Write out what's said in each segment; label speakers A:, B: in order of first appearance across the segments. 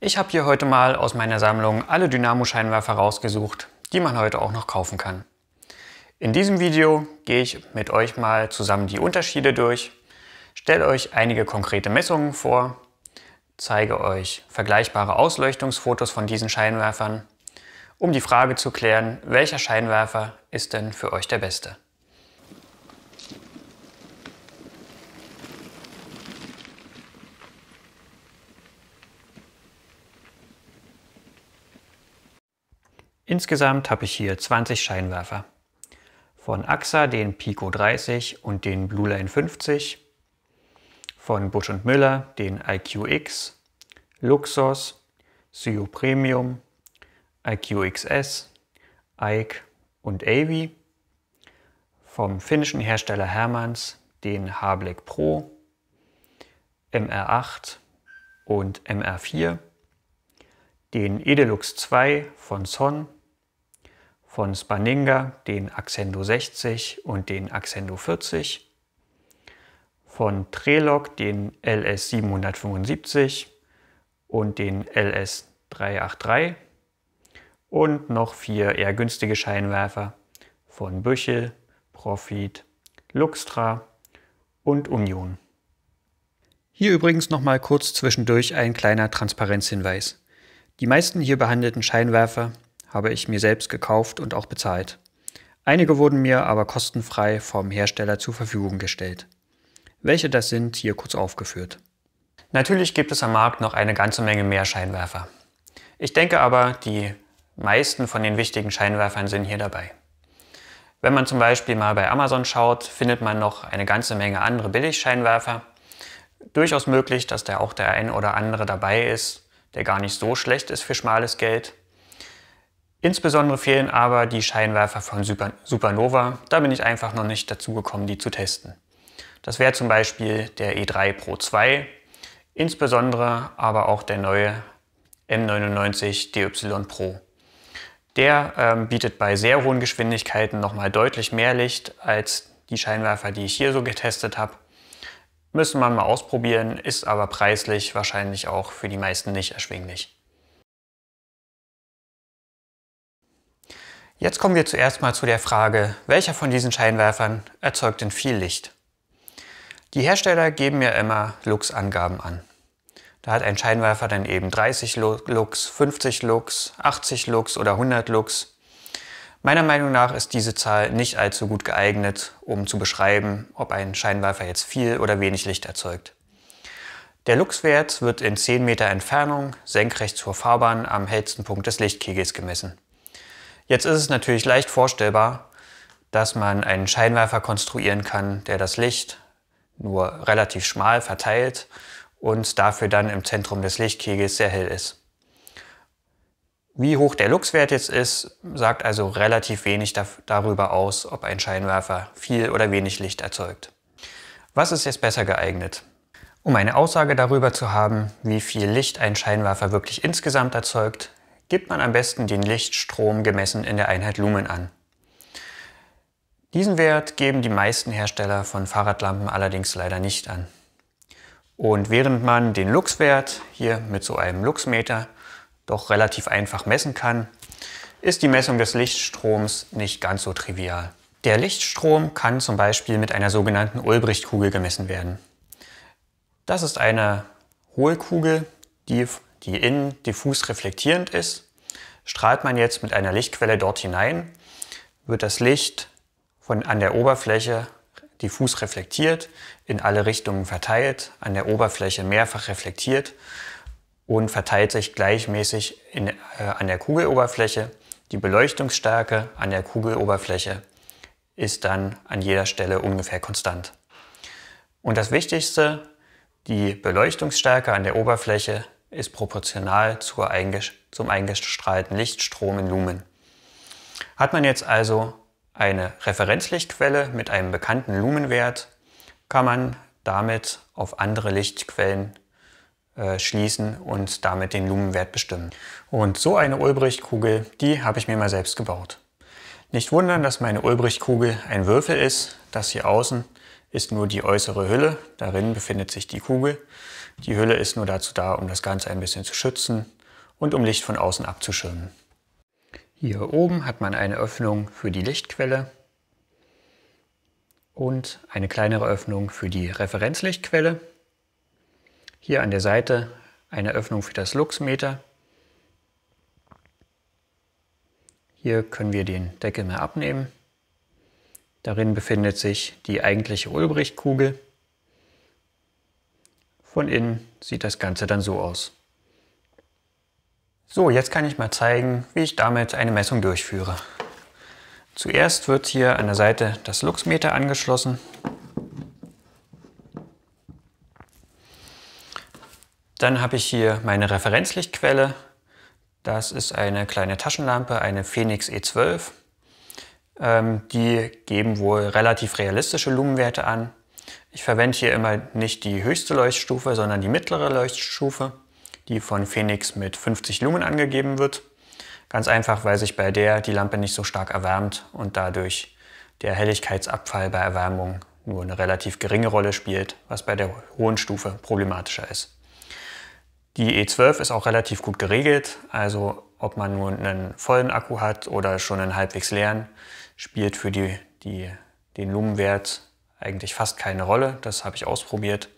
A: Ich habe hier heute mal aus meiner Sammlung alle Dynamo-Scheinwerfer rausgesucht, die man heute auch noch kaufen kann. In diesem Video gehe ich mit euch mal zusammen die Unterschiede durch, stelle euch einige konkrete Messungen vor, zeige euch vergleichbare Ausleuchtungsfotos von diesen Scheinwerfern, um die Frage zu klären, welcher Scheinwerfer ist denn für euch der beste. Insgesamt habe ich hier 20 Scheinwerfer. Von AXA den Pico 30 und den Blue Line 50, von Busch Müller den IQX, Luxos, Sio Premium, IQXS, Ike und Avi, vom finnischen Hersteller Hermanns den Hablick Pro, MR8 und MR4, den Edelux 2 von Son von Spaninga den Accendo 60 und den Accendo 40, von Trelock den LS 775 und den LS 383 und noch vier eher günstige Scheinwerfer von Büchel, Profit, Luxtra und Union. Hier übrigens nochmal kurz zwischendurch ein kleiner Transparenzhinweis. Die meisten hier behandelten Scheinwerfer habe ich mir selbst gekauft und auch bezahlt. Einige wurden mir aber kostenfrei vom Hersteller zur Verfügung gestellt. Welche das sind, hier kurz aufgeführt. Natürlich gibt es am Markt noch eine ganze Menge mehr Scheinwerfer. Ich denke aber, die meisten von den wichtigen Scheinwerfern sind hier dabei. Wenn man zum Beispiel mal bei Amazon schaut, findet man noch eine ganze Menge andere Billigscheinwerfer. Durchaus möglich, dass da auch der ein oder andere dabei ist, der gar nicht so schlecht ist für schmales Geld. Insbesondere fehlen aber die Scheinwerfer von Super Supernova. Da bin ich einfach noch nicht dazu gekommen, die zu testen. Das wäre zum Beispiel der E3 Pro 2, insbesondere aber auch der neue M99 DY Pro. Der ähm, bietet bei sehr hohen Geschwindigkeiten nochmal deutlich mehr Licht als die Scheinwerfer, die ich hier so getestet habe. Müssen wir mal ausprobieren, ist aber preislich wahrscheinlich auch für die meisten nicht erschwinglich. Jetzt kommen wir zuerst mal zu der Frage, welcher von diesen Scheinwerfern erzeugt denn viel Licht? Die Hersteller geben ja immer Lux-Angaben an. Da hat ein Scheinwerfer dann eben 30 Lux, 50 Lux, 80 Lux oder 100 Lux. Meiner Meinung nach ist diese Zahl nicht allzu gut geeignet, um zu beschreiben, ob ein Scheinwerfer jetzt viel oder wenig Licht erzeugt. Der Lux-Wert wird in 10 Meter Entfernung senkrecht zur Fahrbahn am hellsten Punkt des Lichtkegels gemessen. Jetzt ist es natürlich leicht vorstellbar, dass man einen Scheinwerfer konstruieren kann, der das Licht nur relativ schmal verteilt und dafür dann im Zentrum des Lichtkegels sehr hell ist. Wie hoch der Luxwert jetzt ist, sagt also relativ wenig darüber aus, ob ein Scheinwerfer viel oder wenig Licht erzeugt. Was ist jetzt besser geeignet? Um eine Aussage darüber zu haben, wie viel Licht ein Scheinwerfer wirklich insgesamt erzeugt, gibt man am besten den Lichtstrom gemessen in der Einheit Lumen an. Diesen Wert geben die meisten Hersteller von Fahrradlampen allerdings leider nicht an. Und während man den Luxwert hier mit so einem Luxmeter doch relativ einfach messen kann, ist die Messung des Lichtstroms nicht ganz so trivial. Der Lichtstrom kann zum Beispiel mit einer sogenannten Ulbrichtkugel gemessen werden. Das ist eine Hohlkugel, die die innen diffus reflektierend ist. Strahlt man jetzt mit einer Lichtquelle dort hinein, wird das Licht von an der Oberfläche diffus reflektiert, in alle Richtungen verteilt, an der Oberfläche mehrfach reflektiert und verteilt sich gleichmäßig in, äh, an der Kugeloberfläche. Die Beleuchtungsstärke an der Kugeloberfläche ist dann an jeder Stelle ungefähr konstant. Und das Wichtigste, die Beleuchtungsstärke an der Oberfläche ist proportional zur zum eingestrahlten Lichtstrom in Lumen. Hat man jetzt also eine Referenzlichtquelle mit einem bekannten Lumenwert, kann man damit auf andere Lichtquellen äh, schließen und damit den Lumenwert bestimmen. Und so eine Ulbrichtkugel, die habe ich mir mal selbst gebaut. Nicht wundern, dass meine Ulbrichtkugel ein Würfel ist. Das hier außen ist nur die äußere Hülle, darin befindet sich die Kugel. Die Hülle ist nur dazu da, um das Ganze ein bisschen zu schützen und um Licht von außen abzuschirmen. Hier oben hat man eine Öffnung für die Lichtquelle und eine kleinere Öffnung für die Referenzlichtquelle. Hier an der Seite eine Öffnung für das Luxmeter. Hier können wir den Deckel mehr abnehmen. Darin befindet sich die eigentliche Ulbrichtkugel. kugel von innen sieht das Ganze dann so aus. So, jetzt kann ich mal zeigen, wie ich damit eine Messung durchführe. Zuerst wird hier an der Seite das Luxmeter angeschlossen. Dann habe ich hier meine Referenzlichtquelle. Das ist eine kleine Taschenlampe, eine Phoenix E12. Ähm, die geben wohl relativ realistische Lumenwerte an, ich verwende hier immer nicht die höchste Leuchtstufe, sondern die mittlere Leuchtstufe, die von Phoenix mit 50 Lumen angegeben wird. Ganz einfach, weil sich bei der die Lampe nicht so stark erwärmt und dadurch der Helligkeitsabfall bei Erwärmung nur eine relativ geringe Rolle spielt, was bei der hohen Stufe problematischer ist. Die E12 ist auch relativ gut geregelt, also ob man nun einen vollen Akku hat oder schon einen halbwegs leeren, spielt für die, die, den Lumenwert eigentlich fast keine Rolle. Das habe ich ausprobiert.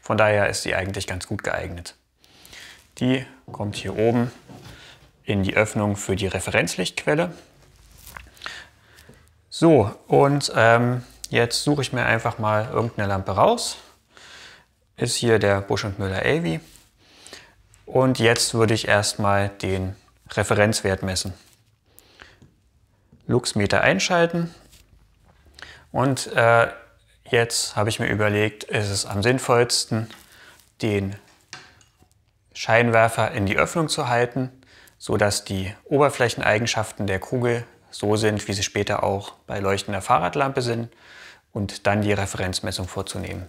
A: Von daher ist sie eigentlich ganz gut geeignet. Die kommt hier oben in die Öffnung für die Referenzlichtquelle. So, und ähm, jetzt suche ich mir einfach mal irgendeine Lampe raus. Ist hier der Busch und Müller AV. Und jetzt würde ich erstmal den Referenzwert messen. Luxmeter einschalten. Und äh, Jetzt habe ich mir überlegt, ist es am sinnvollsten, den Scheinwerfer in die Öffnung zu halten, sodass die Oberflächeneigenschaften der Kugel so sind, wie sie später auch bei leuchtender Fahrradlampe sind und dann die Referenzmessung vorzunehmen.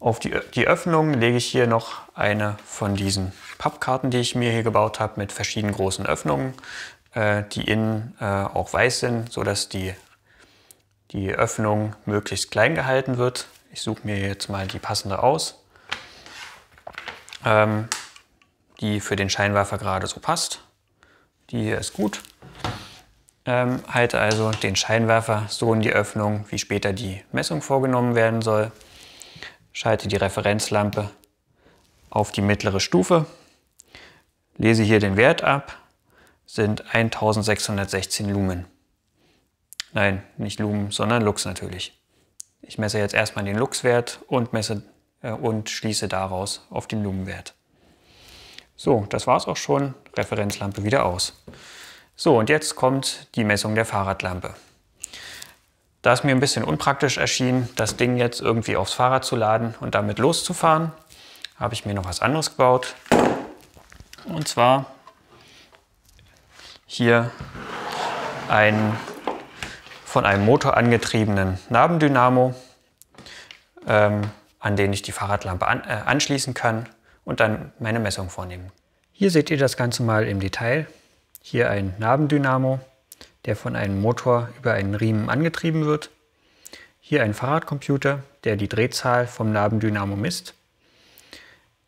A: Auf die, die Öffnung lege ich hier noch eine von diesen Pappkarten, die ich mir hier gebaut habe, mit verschiedenen großen Öffnungen, äh, die innen äh, auch weiß sind, sodass die die Öffnung möglichst klein gehalten wird. Ich suche mir jetzt mal die passende aus, ähm, die für den Scheinwerfer gerade so passt. Die hier ist gut. Ähm, halte also den Scheinwerfer so in die Öffnung, wie später die Messung vorgenommen werden soll. Schalte die Referenzlampe auf die mittlere Stufe. Lese hier den Wert ab, sind 1616 Lumen. Nein, nicht Lumen, sondern Lux natürlich. Ich messe jetzt erstmal den Lux-Wert und äh, und schließe daraus auf den Lumenwert. So, das war es auch schon. Referenzlampe wieder aus. So, und jetzt kommt die Messung der Fahrradlampe. Da es mir ein bisschen unpraktisch erschien, das Ding jetzt irgendwie aufs Fahrrad zu laden und damit loszufahren, habe ich mir noch was anderes gebaut. Und zwar hier ein von einem Motor angetriebenen Nabendynamo, ähm, an den ich die Fahrradlampe an, äh, anschließen kann und dann meine Messung vornehmen. Hier seht ihr das Ganze mal im Detail. Hier ein Nabendynamo, der von einem Motor über einen Riemen angetrieben wird. Hier ein Fahrradcomputer, der die Drehzahl vom Nabendynamo misst.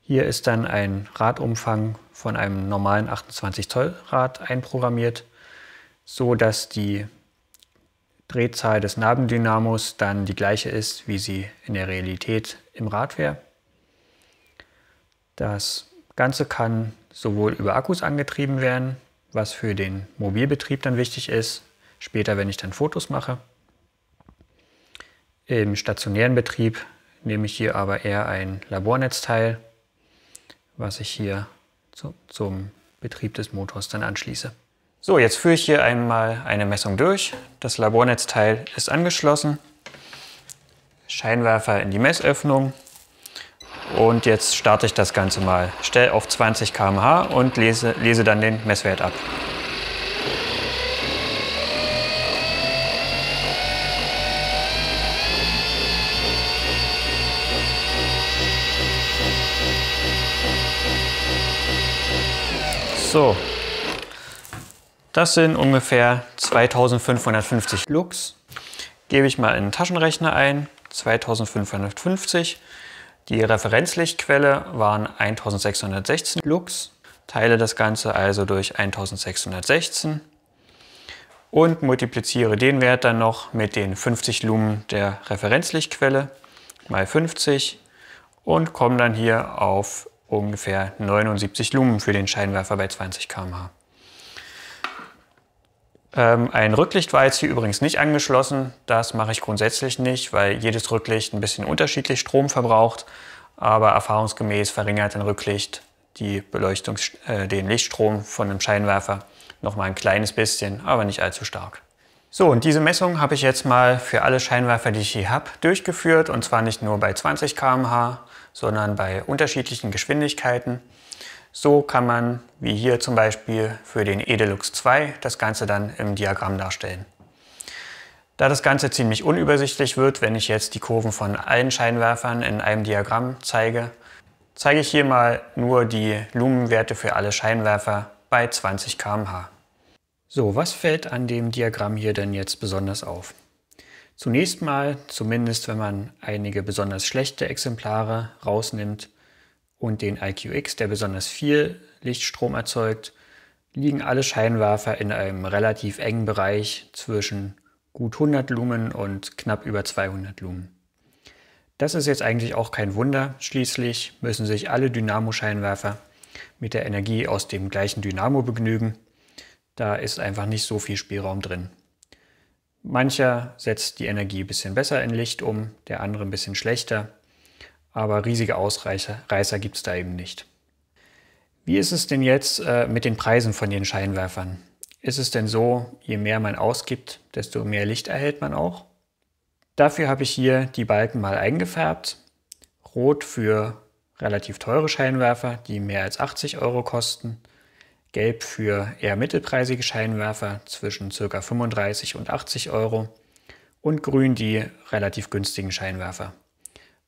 A: Hier ist dann ein Radumfang von einem normalen 28 Zoll Rad einprogrammiert, so dass die Drehzahl des Nabendynamos dann die gleiche ist, wie sie in der Realität im Rad wäre. Das Ganze kann sowohl über Akkus angetrieben werden, was für den Mobilbetrieb dann wichtig ist, später wenn ich dann Fotos mache. Im stationären Betrieb nehme ich hier aber eher ein Labornetzteil, was ich hier zu, zum Betrieb des Motors dann anschließe. So, jetzt führe ich hier einmal eine Messung durch. Das Labornetzteil ist angeschlossen. Scheinwerfer in die Messöffnung. Und jetzt starte ich das Ganze mal. Stelle auf 20 km/h und lese, lese dann den Messwert ab. So, das sind ungefähr 2550 Lux. Gebe ich mal in den Taschenrechner ein, 2550. Die Referenzlichtquelle waren 1616 Lux. Teile das Ganze also durch 1616 und multipliziere den Wert dann noch mit den 50 Lumen der Referenzlichtquelle mal 50 und komme dann hier auf ungefähr 79 Lumen für den Scheinwerfer bei 20 km/h. Ähm, ein Rücklicht war jetzt hier übrigens nicht angeschlossen. Das mache ich grundsätzlich nicht, weil jedes Rücklicht ein bisschen unterschiedlich Strom verbraucht. Aber erfahrungsgemäß verringert ein Rücklicht die Beleuchtung, äh, den Lichtstrom von einem Scheinwerfer noch mal ein kleines bisschen, aber nicht allzu stark. So, und diese Messung habe ich jetzt mal für alle Scheinwerfer, die ich hier habe, durchgeführt. Und zwar nicht nur bei 20 km/h, sondern bei unterschiedlichen Geschwindigkeiten. So kann man, wie hier zum Beispiel für den Edelux 2, das Ganze dann im Diagramm darstellen. Da das Ganze ziemlich unübersichtlich wird, wenn ich jetzt die Kurven von allen Scheinwerfern in einem Diagramm zeige, zeige ich hier mal nur die Lumenwerte für alle Scheinwerfer bei 20 km/h. So, was fällt an dem Diagramm hier denn jetzt besonders auf? Zunächst mal, zumindest wenn man einige besonders schlechte Exemplare rausnimmt, und den IQX, der besonders viel Lichtstrom erzeugt, liegen alle Scheinwerfer in einem relativ engen Bereich zwischen gut 100 Lumen und knapp über 200 Lumen. Das ist jetzt eigentlich auch kein Wunder, schließlich müssen sich alle Dynamo-Scheinwerfer mit der Energie aus dem gleichen Dynamo begnügen. Da ist einfach nicht so viel Spielraum drin. Mancher setzt die Energie ein bisschen besser in Licht um, der andere ein bisschen schlechter aber riesige Ausreißer gibt es da eben nicht. Wie ist es denn jetzt äh, mit den Preisen von den Scheinwerfern? Ist es denn so, je mehr man ausgibt, desto mehr Licht erhält man auch? Dafür habe ich hier die Balken mal eingefärbt. Rot für relativ teure Scheinwerfer, die mehr als 80 Euro kosten. Gelb für eher mittelpreisige Scheinwerfer zwischen ca. 35 und 80 Euro. Und grün die relativ günstigen Scheinwerfer.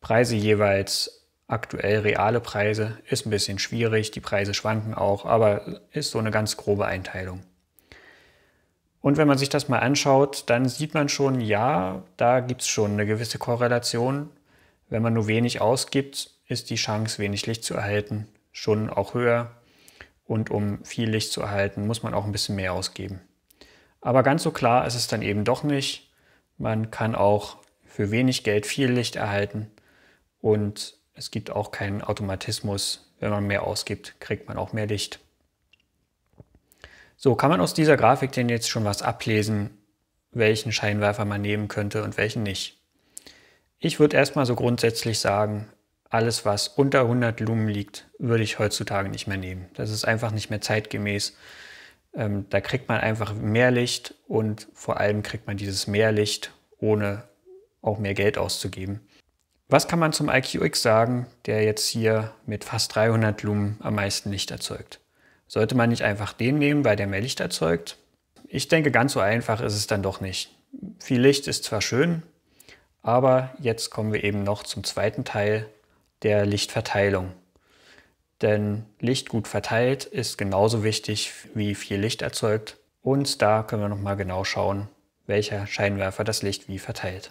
A: Preise jeweils aktuell reale Preise. Ist ein bisschen schwierig, die Preise schwanken auch, aber ist so eine ganz grobe Einteilung. Und wenn man sich das mal anschaut, dann sieht man schon, ja, da gibt es schon eine gewisse Korrelation. Wenn man nur wenig ausgibt, ist die Chance, wenig Licht zu erhalten, schon auch höher. Und um viel Licht zu erhalten, muss man auch ein bisschen mehr ausgeben. Aber ganz so klar ist es dann eben doch nicht. Man kann auch für wenig Geld viel Licht erhalten. Und es gibt auch keinen Automatismus. Wenn man mehr ausgibt, kriegt man auch mehr Licht. So, kann man aus dieser Grafik denn jetzt schon was ablesen, welchen Scheinwerfer man nehmen könnte und welchen nicht? Ich würde erstmal so grundsätzlich sagen, alles was unter 100 Lumen liegt, würde ich heutzutage nicht mehr nehmen. Das ist einfach nicht mehr zeitgemäß. Ähm, da kriegt man einfach mehr Licht und vor allem kriegt man dieses mehr Licht, ohne auch mehr Geld auszugeben. Was kann man zum IQX sagen, der jetzt hier mit fast 300 Lumen am meisten Licht erzeugt? Sollte man nicht einfach den nehmen, weil der mehr Licht erzeugt? Ich denke, ganz so einfach ist es dann doch nicht. Viel Licht ist zwar schön, aber jetzt kommen wir eben noch zum zweiten Teil der Lichtverteilung. Denn Licht gut verteilt ist genauso wichtig wie viel Licht erzeugt. Und da können wir nochmal genau schauen, welcher Scheinwerfer das Licht wie verteilt.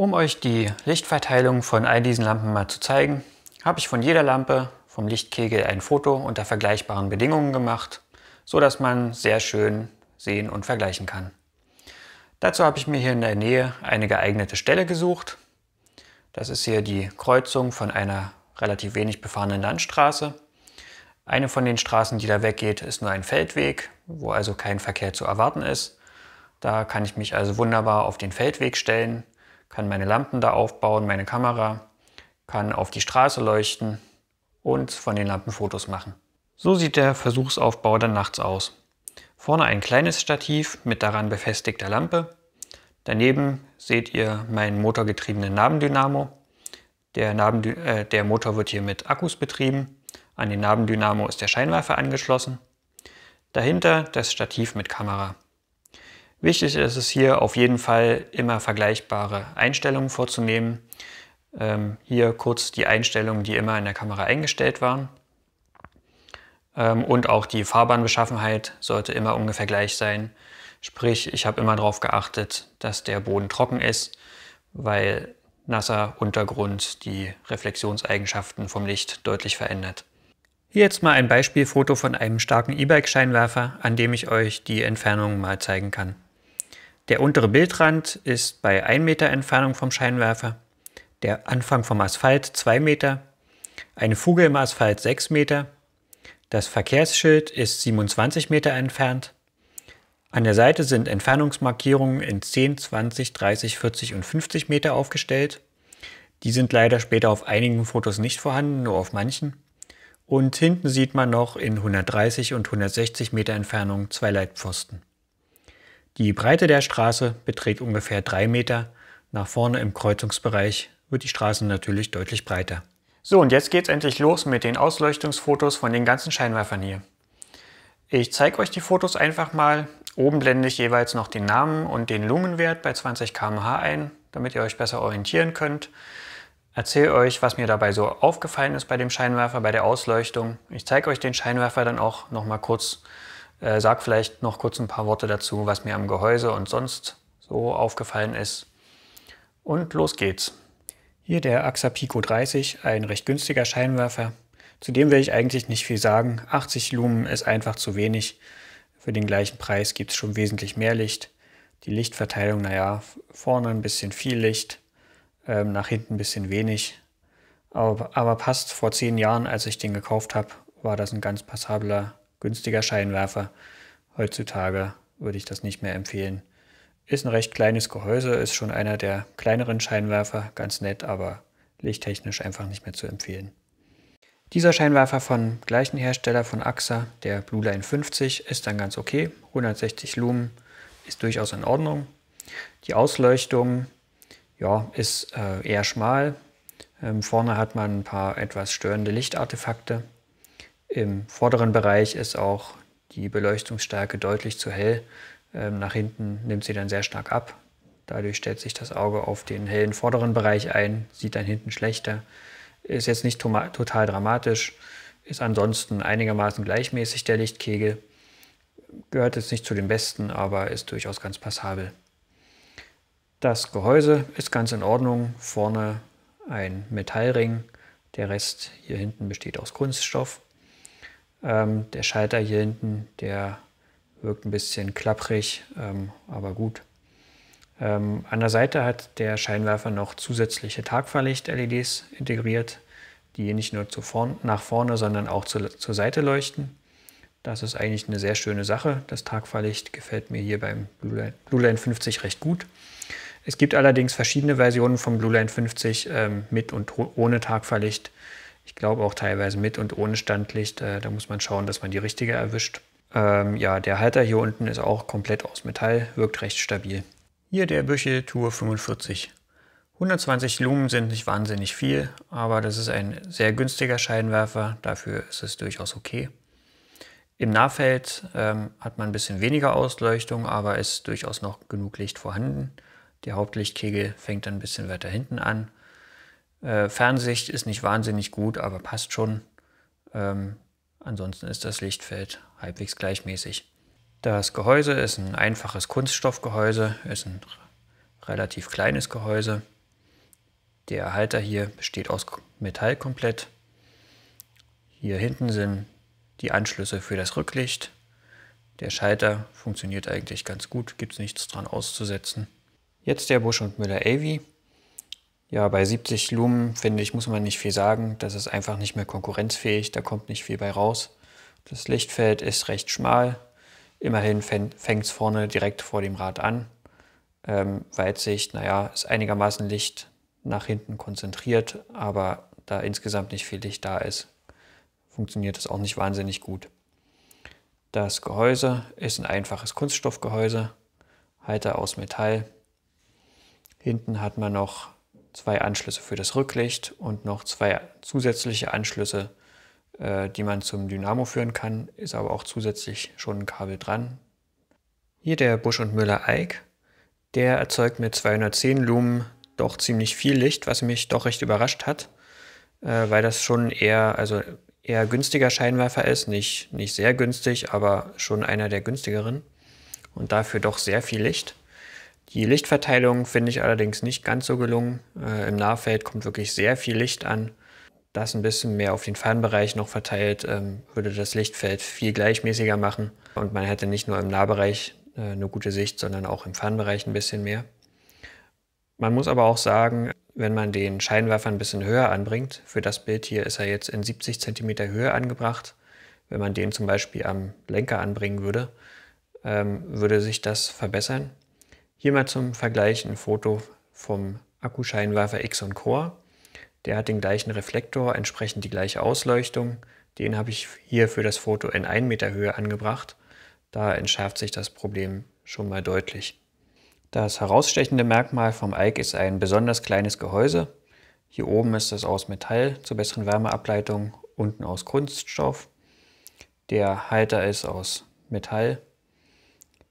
A: Um euch die Lichtverteilung von all diesen Lampen mal zu zeigen, habe ich von jeder Lampe vom Lichtkegel ein Foto unter vergleichbaren Bedingungen gemacht, so dass man sehr schön sehen und vergleichen kann. Dazu habe ich mir hier in der Nähe eine geeignete Stelle gesucht. Das ist hier die Kreuzung von einer relativ wenig befahrenen Landstraße. Eine von den Straßen, die da weggeht, ist nur ein Feldweg, wo also kein Verkehr zu erwarten ist. Da kann ich mich also wunderbar auf den Feldweg stellen kann meine Lampen da aufbauen, meine Kamera, kann auf die Straße leuchten und von den Lampen Fotos machen. So sieht der Versuchsaufbau dann nachts aus. Vorne ein kleines Stativ mit daran befestigter Lampe. Daneben seht ihr meinen motorgetriebenen Nabendynamo. Der, Nabendy äh, der Motor wird hier mit Akkus betrieben. An den Nabendynamo ist der Scheinwerfer angeschlossen. Dahinter das Stativ mit Kamera. Wichtig ist es hier auf jeden Fall immer vergleichbare Einstellungen vorzunehmen. Ähm, hier kurz die Einstellungen, die immer in der Kamera eingestellt waren. Ähm, und auch die Fahrbahnbeschaffenheit sollte immer ungefähr gleich sein. Sprich, ich habe immer darauf geachtet, dass der Boden trocken ist, weil nasser Untergrund die Reflexionseigenschaften vom Licht deutlich verändert. Hier jetzt mal ein Beispielfoto von einem starken E-Bike-Scheinwerfer, an dem ich euch die Entfernungen mal zeigen kann. Der untere Bildrand ist bei 1 Meter Entfernung vom Scheinwerfer, der Anfang vom Asphalt 2 Meter, eine Fuge im Asphalt 6 Meter, das Verkehrsschild ist 27 Meter entfernt, an der Seite sind Entfernungsmarkierungen in 10, 20, 30, 40 und 50 Meter aufgestellt. Die sind leider später auf einigen Fotos nicht vorhanden, nur auf manchen. Und hinten sieht man noch in 130 und 160 Meter Entfernung zwei Leitpfosten. Die Breite der Straße beträgt ungefähr drei Meter. Nach vorne im Kreuzungsbereich wird die Straße natürlich deutlich breiter. So, und jetzt geht's endlich los mit den Ausleuchtungsfotos von den ganzen Scheinwerfern hier. Ich zeige euch die Fotos einfach mal. Oben blende ich jeweils noch den Namen und den Lungenwert bei 20 km/h ein, damit ihr euch besser orientieren könnt. Erzähle euch, was mir dabei so aufgefallen ist bei dem Scheinwerfer, bei der Ausleuchtung. Ich zeige euch den Scheinwerfer dann auch noch mal kurz äh, sag vielleicht noch kurz ein paar Worte dazu, was mir am Gehäuse und sonst so aufgefallen ist. Und los geht's. Hier der AXA Pico 30, ein recht günstiger Scheinwerfer. Zu dem will ich eigentlich nicht viel sagen. 80 Lumen ist einfach zu wenig. Für den gleichen Preis gibt es schon wesentlich mehr Licht. Die Lichtverteilung, naja, vorne ein bisschen viel Licht, ähm, nach hinten ein bisschen wenig. Aber, aber passt, vor zehn Jahren, als ich den gekauft habe, war das ein ganz passabler günstiger Scheinwerfer. Heutzutage würde ich das nicht mehr empfehlen. Ist ein recht kleines Gehäuse, ist schon einer der kleineren Scheinwerfer, ganz nett, aber lichttechnisch einfach nicht mehr zu empfehlen. Dieser Scheinwerfer vom gleichen Hersteller von AXA, der Blue Line 50, ist dann ganz okay. 160 Lumen ist durchaus in Ordnung. Die Ausleuchtung ja, ist äh, eher schmal. Ähm, vorne hat man ein paar etwas störende Lichtartefakte. Im vorderen Bereich ist auch die Beleuchtungsstärke deutlich zu hell. Ähm, nach hinten nimmt sie dann sehr stark ab. Dadurch stellt sich das Auge auf den hellen vorderen Bereich ein, sieht dann hinten schlechter. Ist jetzt nicht total dramatisch, ist ansonsten einigermaßen gleichmäßig der Lichtkegel. Gehört jetzt nicht zu den besten, aber ist durchaus ganz passabel. Das Gehäuse ist ganz in Ordnung. Vorne ein Metallring. Der Rest hier hinten besteht aus Kunststoff. Ähm, der Schalter hier hinten, der wirkt ein bisschen klapprig, ähm, aber gut. Ähm, an der Seite hat der Scheinwerfer noch zusätzliche Tagfahrlicht-LEDs integriert, die nicht nur vorn, nach vorne, sondern auch zu, zur Seite leuchten. Das ist eigentlich eine sehr schöne Sache. Das Tagfahrlicht gefällt mir hier beim Blue Line, Blue 50 recht gut. Es gibt allerdings verschiedene Versionen vom Blue Line 50 ähm, mit und ohne Tagfahrlicht. Ich glaube auch teilweise mit und ohne Standlicht. Äh, da muss man schauen, dass man die richtige erwischt. Ähm, ja, der Halter hier unten ist auch komplett aus Metall, wirkt recht stabil. Hier der Büchel Tour 45. 120 Lumen sind nicht wahnsinnig viel, aber das ist ein sehr günstiger Scheinwerfer, dafür ist es durchaus okay. Im Nahfeld ähm, hat man ein bisschen weniger Ausleuchtung, aber ist durchaus noch genug Licht vorhanden. Der Hauptlichtkegel fängt dann ein bisschen weiter hinten an äh, Fernsicht ist nicht wahnsinnig gut, aber passt schon. Ähm, ansonsten ist das Lichtfeld halbwegs gleichmäßig. Das Gehäuse ist ein einfaches Kunststoffgehäuse, ist ein relativ kleines Gehäuse. Der Halter hier besteht aus Metall komplett. Hier hinten sind die Anschlüsse für das Rücklicht. Der Schalter funktioniert eigentlich ganz gut, gibt es nichts dran auszusetzen. Jetzt der Busch und Müller Avi. Ja, bei 70 Lumen, finde ich, muss man nicht viel sagen. Das ist einfach nicht mehr konkurrenzfähig, da kommt nicht viel bei raus. Das Lichtfeld ist recht schmal. Immerhin fängt es vorne direkt vor dem Rad an. Ähm, Weitsicht, naja, ist einigermaßen Licht nach hinten konzentriert, aber da insgesamt nicht viel Licht da ist, funktioniert das auch nicht wahnsinnig gut. Das Gehäuse ist ein einfaches Kunststoffgehäuse, Halter aus Metall. Hinten hat man noch zwei Anschlüsse für das Rücklicht und noch zwei zusätzliche Anschlüsse, äh, die man zum Dynamo führen kann, ist aber auch zusätzlich schon ein Kabel dran. Hier der Busch und Müller Eik, der erzeugt mit 210 Lumen doch ziemlich viel Licht, was mich doch recht überrascht hat, äh, weil das schon eher, also eher günstiger Scheinwerfer ist, nicht, nicht sehr günstig, aber schon einer der günstigeren und dafür doch sehr viel Licht. Die Lichtverteilung finde ich allerdings nicht ganz so gelungen. Äh, Im Nahfeld kommt wirklich sehr viel Licht an. Das ein bisschen mehr auf den Fernbereich noch verteilt, ähm, würde das Lichtfeld viel gleichmäßiger machen. Und man hätte nicht nur im Nahbereich äh, eine gute Sicht, sondern auch im Fernbereich ein bisschen mehr. Man muss aber auch sagen, wenn man den Scheinwerfer ein bisschen höher anbringt, für das Bild hier ist er jetzt in 70 cm Höhe angebracht, wenn man den zum Beispiel am Lenker anbringen würde, ähm, würde sich das verbessern. Hier mal zum Vergleich ein Foto vom Akkuscheinwerfer X und Core. Der hat den gleichen Reflektor, entsprechend die gleiche Ausleuchtung. Den habe ich hier für das Foto in 1 Meter Höhe angebracht. Da entschärft sich das Problem schon mal deutlich. Das herausstechende Merkmal vom Ike ist ein besonders kleines Gehäuse. Hier oben ist es aus Metall zur besseren Wärmeableitung, unten aus Kunststoff. Der Halter ist aus Metall.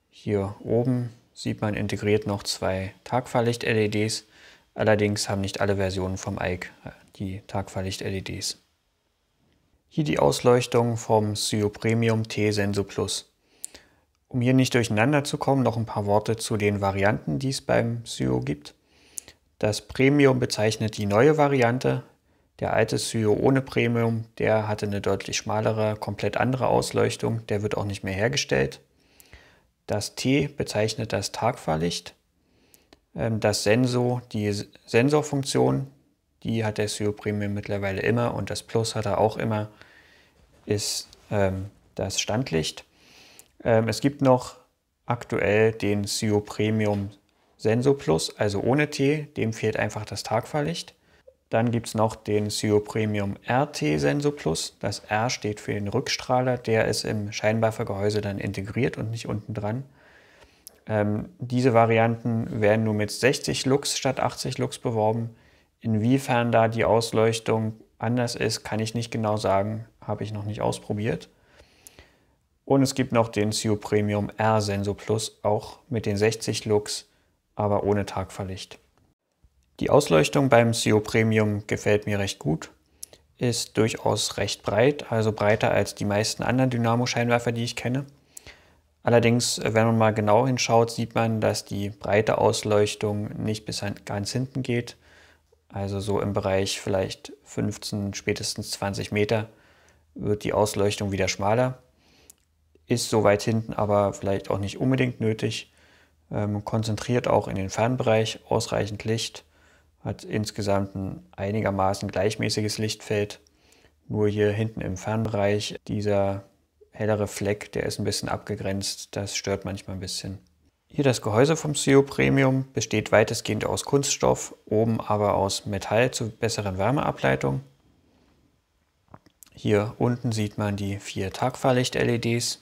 A: Hier oben sieht man integriert noch zwei Tagfahrlicht-LEDs. Allerdings haben nicht alle Versionen vom Ike äh, die Tagfahrlicht-LEDs. Hier die Ausleuchtung vom Sio Premium T Senso Plus. Um hier nicht durcheinander zu kommen, noch ein paar Worte zu den Varianten, die es beim Sio gibt. Das Premium bezeichnet die neue Variante. Der alte Sio ohne Premium, der hatte eine deutlich schmalere, komplett andere Ausleuchtung. Der wird auch nicht mehr hergestellt das T bezeichnet das Tagfahrlicht, ähm, das Senso die Sensorfunktion, die hat der SEO Premium mittlerweile immer und das Plus hat er auch immer, ist ähm, das Standlicht. Ähm, es gibt noch aktuell den SEO Premium Sensor Plus, also ohne T, dem fehlt einfach das Tagfahrlicht. Dann gibt es noch den SIO Premium RT Sensor Plus. Das R steht für den Rückstrahler, der ist im Scheinwerfergehäuse dann integriert und nicht unten dran. Ähm, diese Varianten werden nur mit 60 Lux statt 80 Lux beworben. Inwiefern da die Ausleuchtung anders ist, kann ich nicht genau sagen, habe ich noch nicht ausprobiert. Und es gibt noch den SIO Premium R Sensor Plus, auch mit den 60 Lux, aber ohne Tagverlicht. Die Ausleuchtung beim SEO Premium gefällt mir recht gut, ist durchaus recht breit, also breiter als die meisten anderen Dynamo-Scheinwerfer, die ich kenne. Allerdings, wenn man mal genau hinschaut, sieht man, dass die breite Ausleuchtung nicht bis ganz hinten geht, also so im Bereich vielleicht 15, spätestens 20 Meter wird die Ausleuchtung wieder schmaler. Ist so weit hinten aber vielleicht auch nicht unbedingt nötig. Ähm, konzentriert auch in den Fernbereich ausreichend Licht hat insgesamt ein einigermaßen gleichmäßiges Lichtfeld. Nur hier hinten im Fernbereich dieser hellere Fleck, der ist ein bisschen abgegrenzt. Das stört manchmal ein bisschen. Hier das Gehäuse vom CEO Premium besteht weitestgehend aus Kunststoff, oben aber aus Metall zur besseren Wärmeableitung. Hier unten sieht man die vier Tagfahrlicht-LEDs.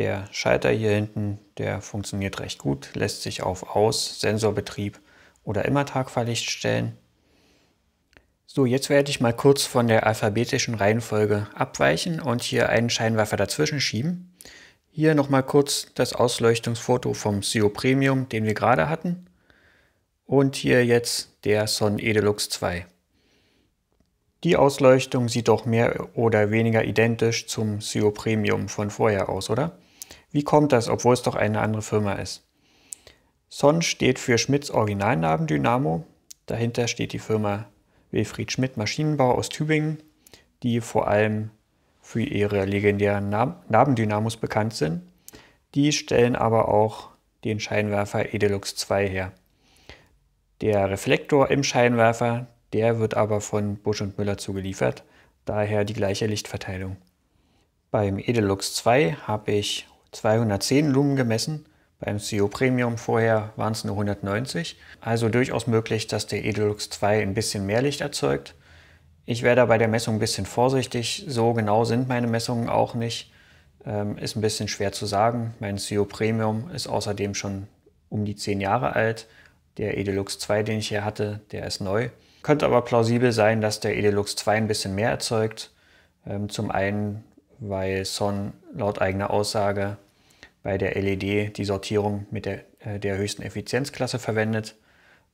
A: Der Schalter hier hinten, der funktioniert recht gut, lässt sich auf Aus, Sensorbetrieb oder immer Tagfahrlicht stellen. So, jetzt werde ich mal kurz von der alphabetischen Reihenfolge abweichen und hier einen Scheinwerfer dazwischen schieben. Hier nochmal kurz das Ausleuchtungsfoto vom SEO Premium, den wir gerade hatten. Und hier jetzt der Son Edelux 2. Die Ausleuchtung sieht doch mehr oder weniger identisch zum SEO Premium von vorher aus, oder? Wie kommt das, obwohl es doch eine andere Firma ist? Son steht für Schmidts Originalnamen Dynamo. Dahinter steht die Firma Wilfried Schmidt Maschinenbau aus Tübingen, die vor allem für ihre legendären Nabendynamos bekannt sind. Die stellen aber auch den Scheinwerfer Edelux 2 her. Der Reflektor im Scheinwerfer, der wird aber von Busch und Müller zugeliefert, daher die gleiche Lichtverteilung. Beim Edelux 2 habe ich 210 Lumen gemessen. Beim CEO Premium vorher waren es nur 190. Also durchaus möglich, dass der Edelux 2 ein bisschen mehr Licht erzeugt. Ich werde bei der Messung ein bisschen vorsichtig. So genau sind meine Messungen auch nicht. Ähm, ist ein bisschen schwer zu sagen. Mein CEO Premium ist außerdem schon um die 10 Jahre alt. Der Edelux 2, den ich hier hatte, der ist neu. Könnte aber plausibel sein, dass der Edelux 2 ein bisschen mehr erzeugt. Ähm, zum einen, weil Son laut eigener Aussage bei der LED die Sortierung mit der, äh, der höchsten Effizienzklasse verwendet.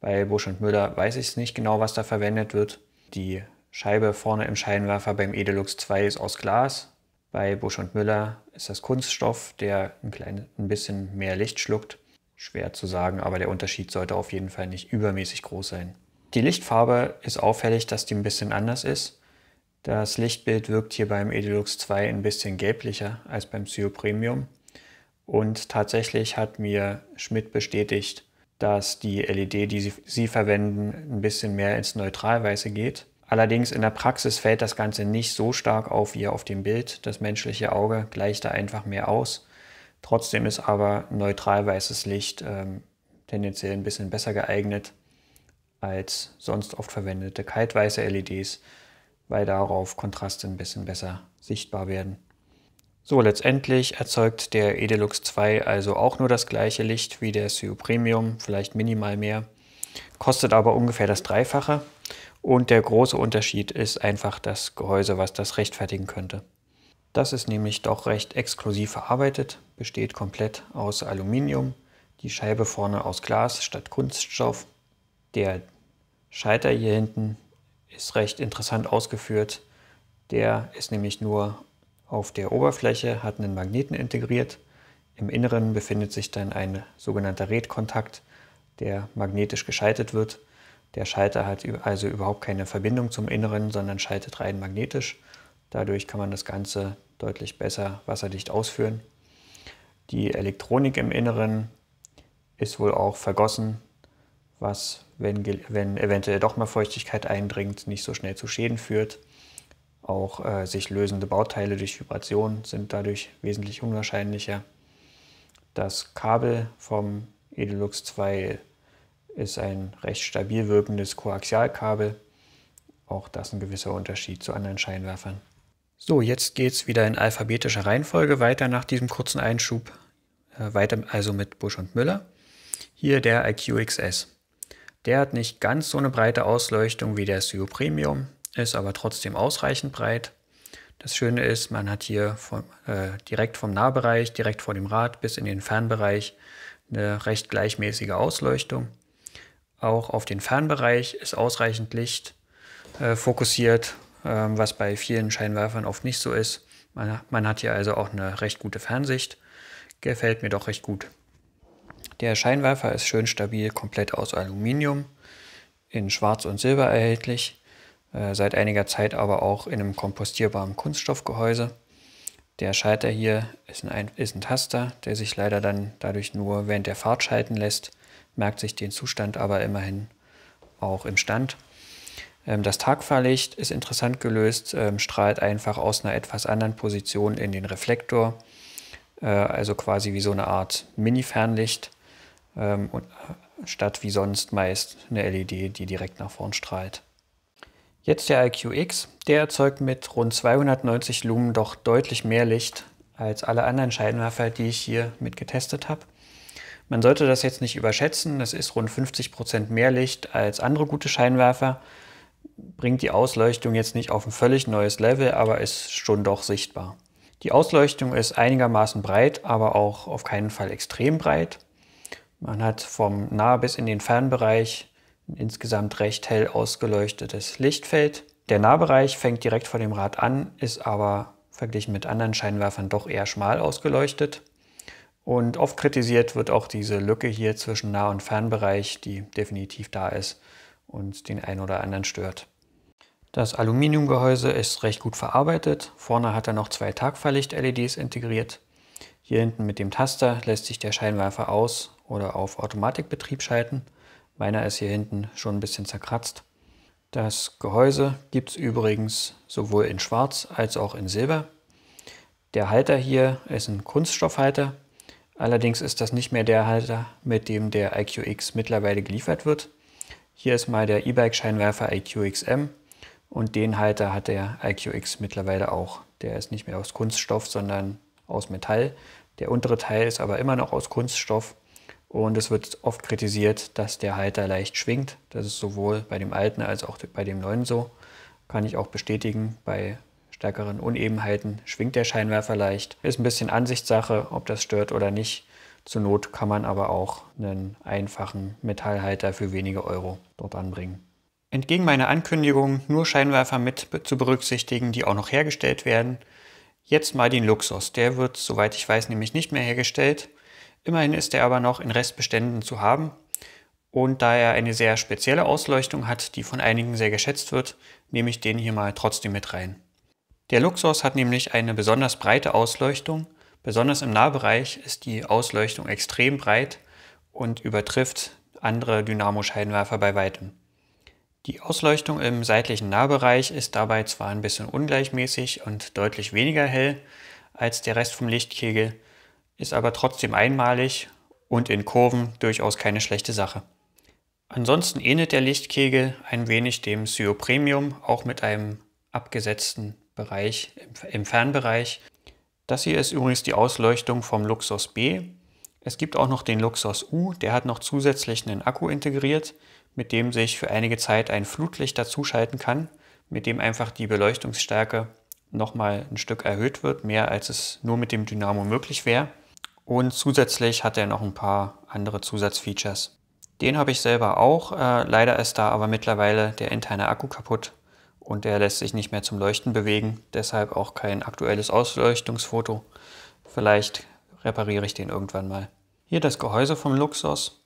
A: Bei Busch und Müller weiß ich es nicht genau, was da verwendet wird. Die Scheibe vorne im Scheinwerfer beim Edelux 2 ist aus Glas. Bei Busch und Müller ist das Kunststoff, der ein, klein, ein bisschen mehr Licht schluckt. Schwer zu sagen, aber der Unterschied sollte auf jeden Fall nicht übermäßig groß sein. Die Lichtfarbe ist auffällig, dass die ein bisschen anders ist. Das Lichtbild wirkt hier beim Edelux 2 ein bisschen gelblicher als beim Sio Premium. Und tatsächlich hat mir Schmidt bestätigt, dass die LED, die sie, sie verwenden, ein bisschen mehr ins Neutralweiße geht. Allerdings in der Praxis fällt das Ganze nicht so stark auf wie auf dem Bild. Das menschliche Auge gleicht da einfach mehr aus. Trotzdem ist aber neutralweißes Licht ähm, tendenziell ein bisschen besser geeignet als sonst oft verwendete kaltweiße LEDs, weil darauf Kontraste ein bisschen besser sichtbar werden. So, letztendlich erzeugt der Edelux 2 also auch nur das gleiche Licht wie der SU Premium, vielleicht minimal mehr, kostet aber ungefähr das Dreifache und der große Unterschied ist einfach das Gehäuse, was das rechtfertigen könnte. Das ist nämlich doch recht exklusiv verarbeitet, besteht komplett aus Aluminium, die Scheibe vorne aus Glas statt Kunststoff, der Schalter hier hinten ist recht interessant ausgeführt. Der ist nämlich nur auf der Oberfläche, hat einen Magneten integriert. Im Inneren befindet sich dann ein sogenannter Redkontakt, der magnetisch geschaltet wird. Der Schalter hat also überhaupt keine Verbindung zum Inneren, sondern schaltet rein magnetisch. Dadurch kann man das Ganze deutlich besser wasserdicht ausführen. Die Elektronik im Inneren ist wohl auch vergossen, was wenn, wenn eventuell doch mal Feuchtigkeit eindringt, nicht so schnell zu Schäden führt. Auch äh, sich lösende Bauteile durch Vibration sind dadurch wesentlich unwahrscheinlicher. Das Kabel vom Edelux 2 ist ein recht stabil wirkendes Koaxialkabel. Auch das ein gewisser Unterschied zu anderen Scheinwerfern. So, jetzt geht es wieder in alphabetischer Reihenfolge weiter nach diesem kurzen Einschub. Äh, weiter also mit Busch und Müller. Hier der IQXS. Der hat nicht ganz so eine breite Ausleuchtung wie der SU Premium, ist aber trotzdem ausreichend breit. Das Schöne ist, man hat hier von, äh, direkt vom Nahbereich, direkt vor dem Rad bis in den Fernbereich eine recht gleichmäßige Ausleuchtung. Auch auf den Fernbereich ist ausreichend Licht äh, fokussiert, äh, was bei vielen Scheinwerfern oft nicht so ist. Man, man hat hier also auch eine recht gute Fernsicht. Gefällt mir doch recht gut. Der Scheinwerfer ist schön stabil, komplett aus Aluminium, in Schwarz und Silber erhältlich, äh, seit einiger Zeit aber auch in einem kompostierbaren Kunststoffgehäuse. Der Schalter hier ist ein, ist ein Taster, der sich leider dann dadurch nur während der Fahrt schalten lässt, merkt sich den Zustand aber immerhin auch im Stand. Ähm, das Tagfahrlicht ist interessant gelöst, ähm, strahlt einfach aus einer etwas anderen Position in den Reflektor, äh, also quasi wie so eine Art Mini-Fernlicht ähm, und, äh, statt wie sonst meist eine LED, die direkt nach vorn strahlt. Jetzt der IQX, der erzeugt mit rund 290 Lumen doch deutlich mehr Licht als alle anderen Scheinwerfer, die ich hier mit getestet habe. Man sollte das jetzt nicht überschätzen, das ist rund 50% Prozent mehr Licht als andere gute Scheinwerfer, bringt die Ausleuchtung jetzt nicht auf ein völlig neues Level, aber ist schon doch sichtbar. Die Ausleuchtung ist einigermaßen breit, aber auch auf keinen Fall extrem breit. Man hat vom Nah- bis in den Fernbereich ein insgesamt recht hell ausgeleuchtetes Lichtfeld. Der Nahbereich fängt direkt vor dem Rad an, ist aber verglichen mit anderen Scheinwerfern doch eher schmal ausgeleuchtet. Und oft kritisiert wird auch diese Lücke hier zwischen Nah- und Fernbereich, die definitiv da ist und den einen oder anderen stört. Das Aluminiumgehäuse ist recht gut verarbeitet. Vorne hat er noch zwei Tagfahrlicht-LEDs integriert. Hier hinten mit dem Taster lässt sich der Scheinwerfer aus oder auf Automatikbetrieb schalten. Meiner ist hier hinten schon ein bisschen zerkratzt. Das Gehäuse gibt es übrigens sowohl in schwarz als auch in silber. Der Halter hier ist ein Kunststoffhalter. Allerdings ist das nicht mehr der Halter, mit dem der IQX mittlerweile geliefert wird. Hier ist mal der E-Bike-Scheinwerfer IQXM und den Halter hat der IQX mittlerweile auch. Der ist nicht mehr aus Kunststoff, sondern aus Metall. Der untere Teil ist aber immer noch aus Kunststoff und es wird oft kritisiert, dass der Halter leicht schwingt. Das ist sowohl bei dem alten als auch bei dem neuen so. Kann ich auch bestätigen, bei stärkeren Unebenheiten schwingt der Scheinwerfer leicht. Ist ein bisschen Ansichtssache, ob das stört oder nicht. Zur Not kann man aber auch einen einfachen Metallhalter für wenige Euro dort anbringen. Entgegen meiner Ankündigung, nur Scheinwerfer mit zu berücksichtigen, die auch noch hergestellt werden. Jetzt mal den Luxus. Der wird, soweit ich weiß, nämlich nicht mehr hergestellt. Immerhin ist er aber noch in Restbeständen zu haben und da er eine sehr spezielle Ausleuchtung hat, die von einigen sehr geschätzt wird, nehme ich den hier mal trotzdem mit rein. Der Luxus hat nämlich eine besonders breite Ausleuchtung. Besonders im Nahbereich ist die Ausleuchtung extrem breit und übertrifft andere Dynamo-Scheinwerfer bei weitem. Die Ausleuchtung im seitlichen Nahbereich ist dabei zwar ein bisschen ungleichmäßig und deutlich weniger hell als der Rest vom Lichtkegel, ist aber trotzdem einmalig und in Kurven durchaus keine schlechte Sache. Ansonsten ähnelt der Lichtkegel ein wenig dem Sio Premium, auch mit einem abgesetzten Bereich im Fernbereich. Das hier ist übrigens die Ausleuchtung vom Luxus B. Es gibt auch noch den Luxus U, der hat noch zusätzlich einen Akku integriert, mit dem sich für einige Zeit ein Flutlicht dazuschalten kann, mit dem einfach die Beleuchtungsstärke nochmal ein Stück erhöht wird, mehr als es nur mit dem Dynamo möglich wäre. Und zusätzlich hat er noch ein paar andere Zusatzfeatures. Den habe ich selber auch. Äh, leider ist da aber mittlerweile der interne Akku kaputt und der lässt sich nicht mehr zum Leuchten bewegen. Deshalb auch kein aktuelles Ausleuchtungsfoto. Vielleicht repariere ich den irgendwann mal. Hier das Gehäuse vom Luxus.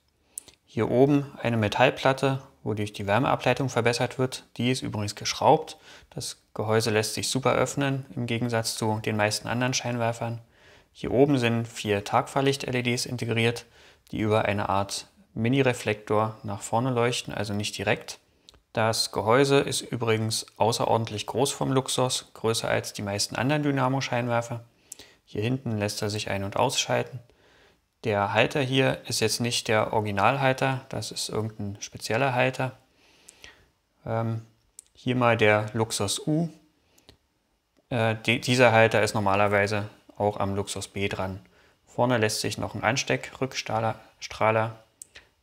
A: Hier oben eine Metallplatte, wodurch die Wärmeableitung verbessert wird. Die ist übrigens geschraubt. Das Gehäuse lässt sich super öffnen, im Gegensatz zu den meisten anderen Scheinwerfern. Hier oben sind vier Tagfahrlicht-LEDs integriert, die über eine Art Mini-Reflektor nach vorne leuchten, also nicht direkt. Das Gehäuse ist übrigens außerordentlich groß vom Luxus, größer als die meisten anderen Dynamo-Scheinwerfer. Hier hinten lässt er sich ein- und ausschalten. Der Halter hier ist jetzt nicht der Originalhalter, das ist irgendein spezieller Halter. Ähm, hier mal der Luxus U. Äh, die, dieser Halter ist normalerweise auch am Luxus B dran. Vorne lässt sich noch ein Ansteckrückstrahler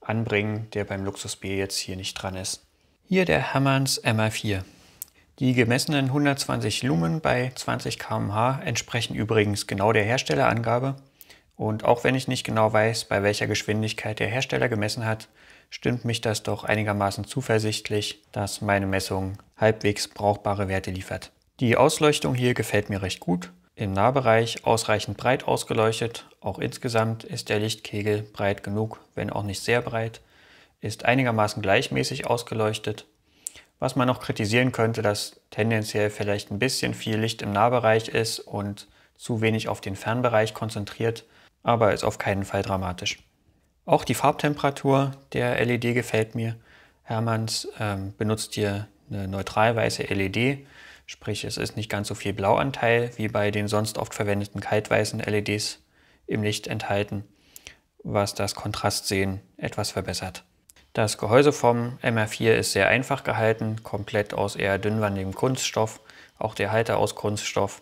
A: anbringen, der beim Luxus B jetzt hier nicht dran ist. Hier der Hammerns MA4. Die gemessenen 120 Lumen bei 20 km/h entsprechen übrigens genau der Herstellerangabe. Und auch wenn ich nicht genau weiß, bei welcher Geschwindigkeit der Hersteller gemessen hat, stimmt mich das doch einigermaßen zuversichtlich, dass meine Messung halbwegs brauchbare Werte liefert. Die Ausleuchtung hier gefällt mir recht gut. Im Nahbereich ausreichend breit ausgeleuchtet, auch insgesamt ist der Lichtkegel breit genug, wenn auch nicht sehr breit, ist einigermaßen gleichmäßig ausgeleuchtet. Was man noch kritisieren könnte, dass tendenziell vielleicht ein bisschen viel Licht im Nahbereich ist und zu wenig auf den Fernbereich konzentriert, aber ist auf keinen Fall dramatisch. Auch die Farbtemperatur der LED gefällt mir. Hermanns ähm, benutzt hier eine neutral weiße LED, Sprich, es ist nicht ganz so viel Blauanteil wie bei den sonst oft verwendeten kaltweißen LEDs im Licht enthalten, was das Kontrastsehen etwas verbessert. Das Gehäuse vom MR4 ist sehr einfach gehalten, komplett aus eher dünnwandigem Kunststoff. Auch der Halter aus Kunststoff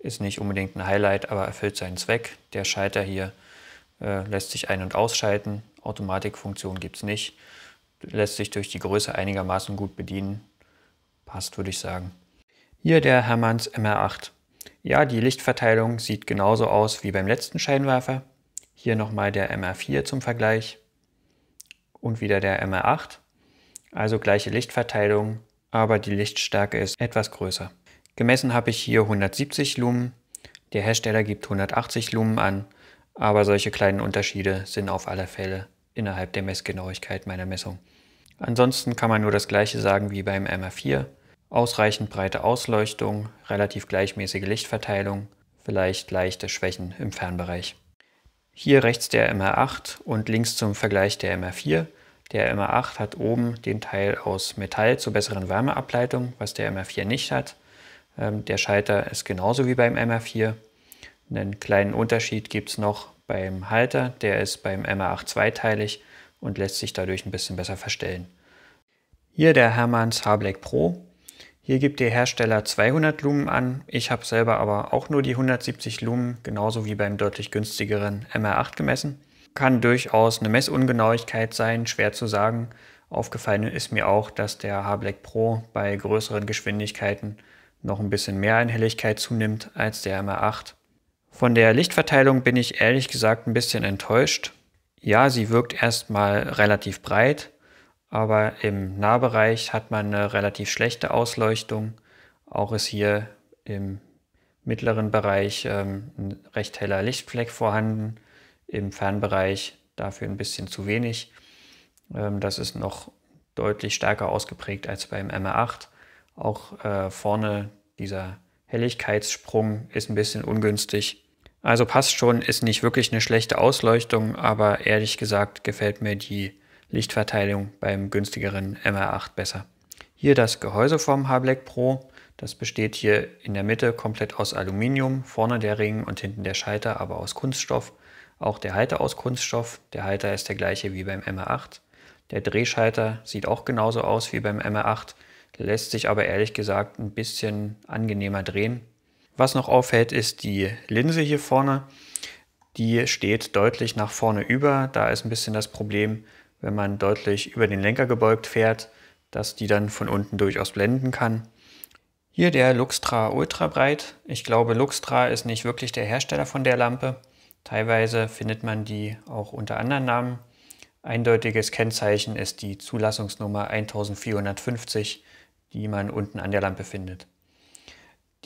A: ist nicht unbedingt ein Highlight, aber erfüllt seinen Zweck. Der Schalter hier äh, lässt sich ein- und ausschalten. Automatikfunktion gibt es nicht. Lässt sich durch die Größe einigermaßen gut bedienen. Passt, würde ich sagen. Hier der Hermanns MR8. Ja, die Lichtverteilung sieht genauso aus wie beim letzten Scheinwerfer. Hier nochmal der MR4 zum Vergleich und wieder der MR8. Also gleiche Lichtverteilung, aber die Lichtstärke ist etwas größer. Gemessen habe ich hier 170 Lumen. Der Hersteller gibt 180 Lumen an, aber solche kleinen Unterschiede sind auf alle Fälle innerhalb der Messgenauigkeit meiner Messung. Ansonsten kann man nur das gleiche sagen wie beim MR4. Ausreichend breite Ausleuchtung, relativ gleichmäßige Lichtverteilung, vielleicht leichte Schwächen im Fernbereich. Hier rechts der MR8 und links zum Vergleich der MR4. Der MR8 hat oben den Teil aus Metall zur besseren Wärmeableitung, was der MR4 nicht hat. Ähm, der Schalter ist genauso wie beim MR4. Einen kleinen Unterschied gibt es noch beim Halter. Der ist beim MR8 zweiteilig und lässt sich dadurch ein bisschen besser verstellen. Hier der Hermanns H-Black Pro. Hier gibt der Hersteller 200 Lumen an, ich habe selber aber auch nur die 170 Lumen, genauso wie beim deutlich günstigeren MR8 gemessen. Kann durchaus eine Messungenauigkeit sein, schwer zu sagen. Aufgefallen ist mir auch, dass der H-Black Pro bei größeren Geschwindigkeiten noch ein bisschen mehr an Helligkeit zunimmt als der MR8. Von der Lichtverteilung bin ich ehrlich gesagt ein bisschen enttäuscht. Ja, sie wirkt erstmal relativ breit, aber im Nahbereich hat man eine relativ schlechte Ausleuchtung. Auch ist hier im mittleren Bereich ähm, ein recht heller Lichtfleck vorhanden, im Fernbereich dafür ein bisschen zu wenig. Ähm, das ist noch deutlich stärker ausgeprägt als beim MR8. Auch äh, vorne dieser Helligkeitssprung ist ein bisschen ungünstig. Also passt schon, ist nicht wirklich eine schlechte Ausleuchtung, aber ehrlich gesagt gefällt mir die Lichtverteilung beim günstigeren MR8 besser. Hier das Gehäuse vom Hableck Pro. Das besteht hier in der Mitte komplett aus Aluminium, vorne der Ring und hinten der Schalter aber aus Kunststoff. Auch der Halter aus Kunststoff. Der Halter ist der gleiche wie beim MR8. Der Drehschalter sieht auch genauso aus wie beim MR8, lässt sich aber ehrlich gesagt ein bisschen angenehmer drehen. Was noch auffällt, ist die Linse hier vorne. Die steht deutlich nach vorne über. Da ist ein bisschen das Problem, wenn man deutlich über den Lenker gebeugt fährt, dass die dann von unten durchaus blenden kann. Hier der Luxtra Ultra Breit. Ich glaube, Luxtra ist nicht wirklich der Hersteller von der Lampe. Teilweise findet man die auch unter anderen Namen. Eindeutiges Kennzeichen ist die Zulassungsnummer 1450, die man unten an der Lampe findet.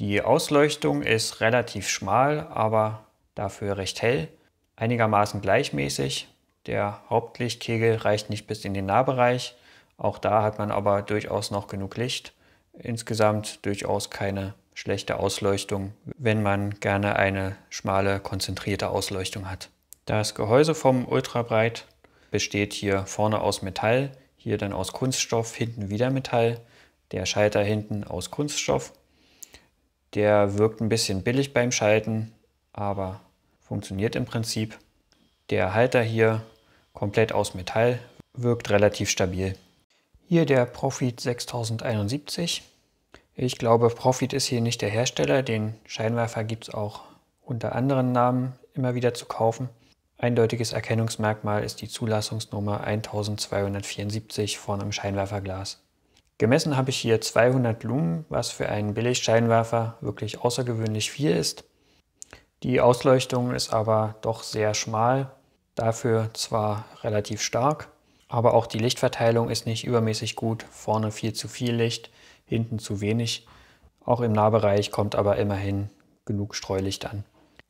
A: Die Ausleuchtung ist relativ schmal, aber dafür recht hell, einigermaßen gleichmäßig. Der Hauptlichtkegel reicht nicht bis in den Nahbereich. Auch da hat man aber durchaus noch genug Licht. Insgesamt durchaus keine schlechte Ausleuchtung, wenn man gerne eine schmale, konzentrierte Ausleuchtung hat. Das Gehäuse vom Ultrabreit besteht hier vorne aus Metall, hier dann aus Kunststoff, hinten wieder Metall, der Schalter hinten aus Kunststoff. Der wirkt ein bisschen billig beim Schalten, aber funktioniert im Prinzip. Der Halter hier komplett aus Metall, wirkt relativ stabil. Hier der Profit 6071. Ich glaube, Profit ist hier nicht der Hersteller. Den Scheinwerfer gibt es auch unter anderen Namen immer wieder zu kaufen. Eindeutiges Erkennungsmerkmal ist die Zulassungsnummer 1274 von einem Scheinwerferglas. Gemessen habe ich hier 200 Lumen, was für einen Billigscheinwerfer wirklich außergewöhnlich viel ist. Die Ausleuchtung ist aber doch sehr schmal Dafür zwar relativ stark, aber auch die Lichtverteilung ist nicht übermäßig gut. Vorne viel zu viel Licht, hinten zu wenig. Auch im Nahbereich kommt aber immerhin genug Streulicht an.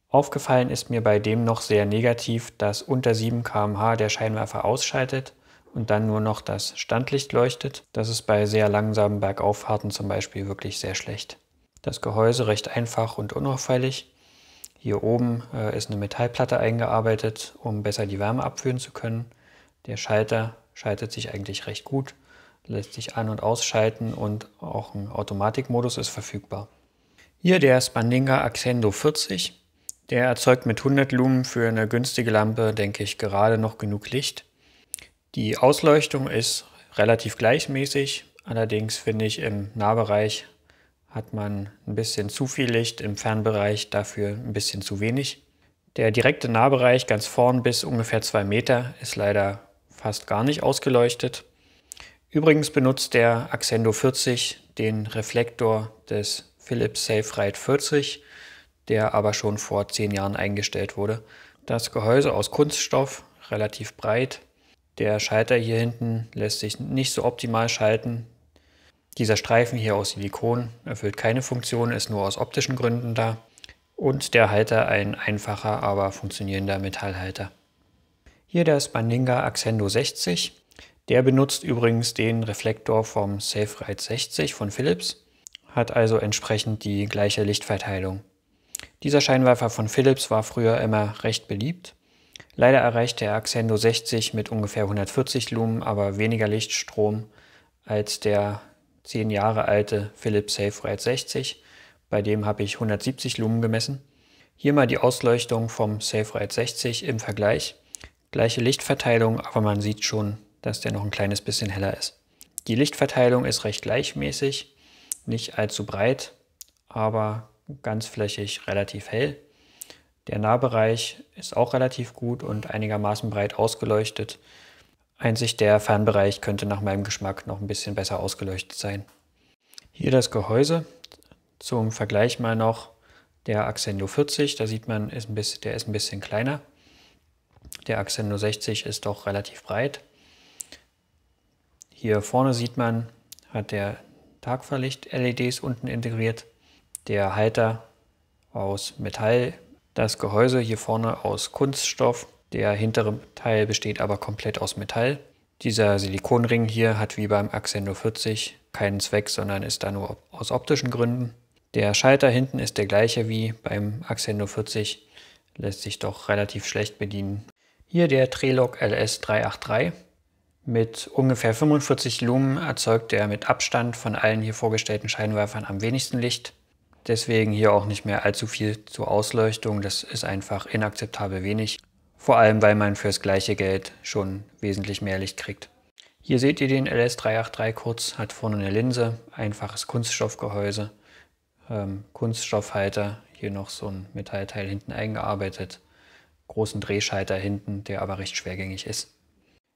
A: Aufgefallen ist mir bei dem noch sehr negativ, dass unter 7 km/h der Scheinwerfer ausschaltet und dann nur noch das Standlicht leuchtet. Das ist bei sehr langsamen Bergauffahrten zum Beispiel wirklich sehr schlecht. Das Gehäuse recht einfach und unauffällig, hier oben äh, ist eine Metallplatte eingearbeitet, um besser die Wärme abführen zu können. Der Schalter schaltet sich eigentlich recht gut, lässt sich an- und ausschalten und auch ein Automatikmodus ist verfügbar. Hier der Spandinga Axendo 40. Der erzeugt mit 100 Lumen für eine günstige Lampe, denke ich, gerade noch genug Licht. Die Ausleuchtung ist relativ gleichmäßig, allerdings finde ich im Nahbereich hat man ein bisschen zu viel Licht, im Fernbereich dafür ein bisschen zu wenig. Der direkte Nahbereich ganz vorn bis ungefähr 2 Meter ist leider fast gar nicht ausgeleuchtet. Übrigens benutzt der Axendo 40 den Reflektor des Philips SaferIte 40, der aber schon vor 10 Jahren eingestellt wurde. Das Gehäuse aus Kunststoff, relativ breit. Der Schalter hier hinten lässt sich nicht so optimal schalten. Dieser Streifen hier aus Silikon erfüllt keine Funktion, ist nur aus optischen Gründen da. Und der Halter ein einfacher, aber funktionierender Metallhalter. Hier der Spandinga Axendo 60. Der benutzt übrigens den Reflektor vom SafeRide 60 von Philips, hat also entsprechend die gleiche Lichtverteilung. Dieser Scheinwerfer von Philips war früher immer recht beliebt. Leider erreicht der Axendo 60 mit ungefähr 140 Lumen aber weniger Lichtstrom als der 10 Jahre alte Philips SafeRide 60. Bei dem habe ich 170 Lumen gemessen. Hier mal die Ausleuchtung vom SafeRide 60 im Vergleich. Gleiche Lichtverteilung, aber man sieht schon, dass der noch ein kleines bisschen heller ist. Die Lichtverteilung ist recht gleichmäßig, nicht allzu breit, aber ganz flächig relativ hell. Der Nahbereich ist auch relativ gut und einigermaßen breit ausgeleuchtet. Einzig der Fernbereich könnte nach meinem Geschmack noch ein bisschen besser ausgeleuchtet sein. Hier das Gehäuse. Zum Vergleich mal noch der Accento 40. Da sieht man, ist ein bisschen, der ist ein bisschen kleiner. Der Accento 60 ist doch relativ breit. Hier vorne sieht man, hat der Tagverlicht-LEDs unten integriert. Der Halter aus Metall. Das Gehäuse hier vorne aus Kunststoff der hintere Teil besteht aber komplett aus Metall. Dieser Silikonring hier hat wie beim Axendo 40 keinen Zweck, sondern ist da nur aus optischen Gründen. Der Schalter hinten ist der gleiche wie beim Axendo 40, lässt sich doch relativ schlecht bedienen. Hier der Trelog LS383. Mit ungefähr 45 Lumen erzeugt er mit Abstand von allen hier vorgestellten Scheinwerfern am wenigsten Licht. Deswegen hier auch nicht mehr allzu viel zur Ausleuchtung, das ist einfach inakzeptabel wenig. Vor allem, weil man fürs gleiche Geld schon wesentlich mehr Licht kriegt. Hier seht ihr den LS383 kurz, hat vorne eine Linse, einfaches Kunststoffgehäuse, ähm, Kunststoffhalter, hier noch so ein Metallteil hinten eingearbeitet, großen Drehschalter hinten, der aber recht schwergängig ist.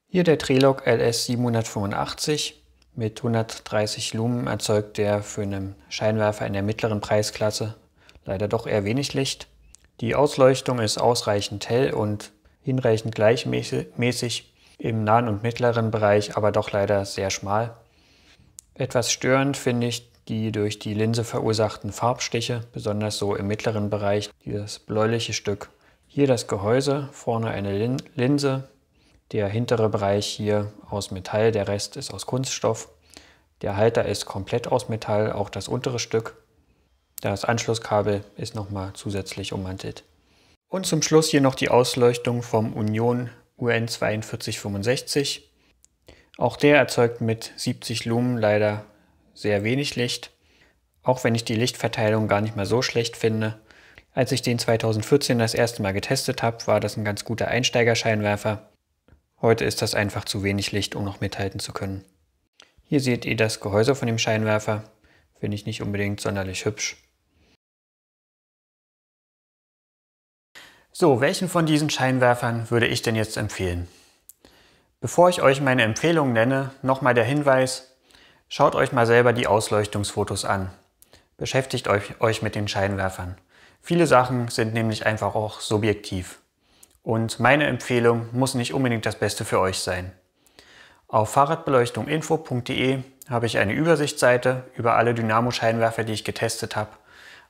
A: Hier der Trelog LS785 mit 130 Lumen erzeugt der für einen Scheinwerfer in der mittleren Preisklasse leider doch eher wenig Licht. Die Ausleuchtung ist ausreichend hell und hinreichend gleichmäßig im nahen und mittleren Bereich, aber doch leider sehr schmal. Etwas störend finde ich die durch die Linse verursachten Farbstiche, besonders so im mittleren Bereich, dieses bläuliche Stück. Hier das Gehäuse, vorne eine Lin Linse, der hintere Bereich hier aus Metall, der Rest ist aus Kunststoff. Der Halter ist komplett aus Metall, auch das untere Stück. Das Anschlusskabel ist nochmal zusätzlich ummantelt. Und zum Schluss hier noch die Ausleuchtung vom Union UN 4265. Auch der erzeugt mit 70 Lumen leider sehr wenig Licht, auch wenn ich die Lichtverteilung gar nicht mal so schlecht finde. Als ich den 2014 das erste Mal getestet habe, war das ein ganz guter Einsteigerscheinwerfer. Heute ist das einfach zu wenig Licht, um noch mithalten zu können. Hier seht ihr das Gehäuse von dem Scheinwerfer. Finde ich nicht unbedingt sonderlich hübsch. So, welchen von diesen Scheinwerfern würde ich denn jetzt empfehlen? Bevor ich euch meine Empfehlungen nenne, nochmal der Hinweis, schaut euch mal selber die Ausleuchtungsfotos an. Beschäftigt euch, euch mit den Scheinwerfern. Viele Sachen sind nämlich einfach auch subjektiv. Und meine Empfehlung muss nicht unbedingt das Beste für euch sein. Auf fahrradbeleuchtunginfo.de habe ich eine Übersichtsseite über alle Dynamo-Scheinwerfer, die ich getestet habe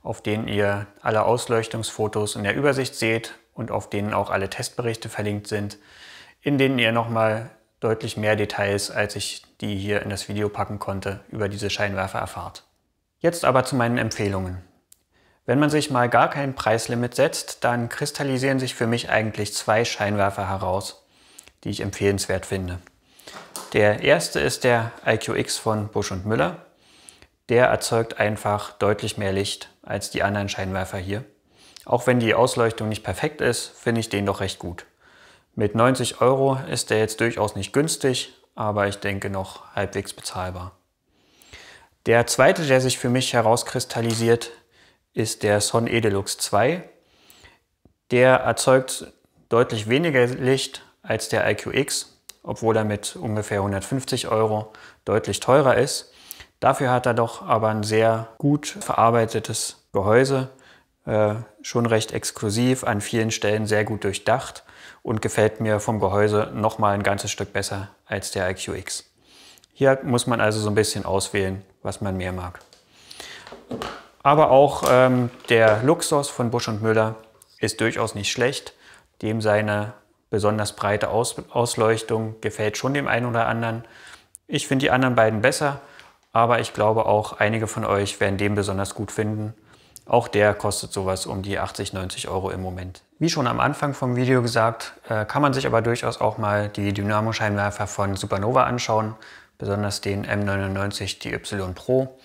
A: auf denen ihr alle Ausleuchtungsfotos in der Übersicht seht und auf denen auch alle Testberichte verlinkt sind, in denen ihr nochmal deutlich mehr Details, als ich die hier in das Video packen konnte, über diese Scheinwerfer erfahrt. Jetzt aber zu meinen Empfehlungen. Wenn man sich mal gar kein Preislimit setzt, dann kristallisieren sich für mich eigentlich zwei Scheinwerfer heraus, die ich empfehlenswert finde. Der erste ist der IQX von Busch und Müller der erzeugt einfach deutlich mehr Licht als die anderen Scheinwerfer hier. Auch wenn die Ausleuchtung nicht perfekt ist, finde ich den doch recht gut. Mit 90 Euro ist der jetzt durchaus nicht günstig, aber ich denke noch halbwegs bezahlbar. Der zweite, der sich für mich herauskristallisiert, ist der Son Edelux 2. Der erzeugt deutlich weniger Licht als der IQX, obwohl er mit ungefähr 150 Euro deutlich teurer ist. Dafür hat er doch aber ein sehr gut verarbeitetes Gehäuse, äh, schon recht exklusiv, an vielen Stellen sehr gut durchdacht und gefällt mir vom Gehäuse nochmal ein ganzes Stück besser als der IQX. Hier muss man also so ein bisschen auswählen, was man mehr mag. Aber auch ähm, der Luxus von Busch und Müller ist durchaus nicht schlecht. Dem seine besonders breite Aus Ausleuchtung gefällt schon dem einen oder anderen. Ich finde die anderen beiden besser aber ich glaube auch, einige von euch werden den besonders gut finden. Auch der kostet sowas um die 80, 90 Euro im Moment. Wie schon am Anfang vom Video gesagt, äh, kann man sich aber durchaus auch mal die Dynamo-Scheinwerfer von Supernova anschauen, besonders den M99 DY Pro.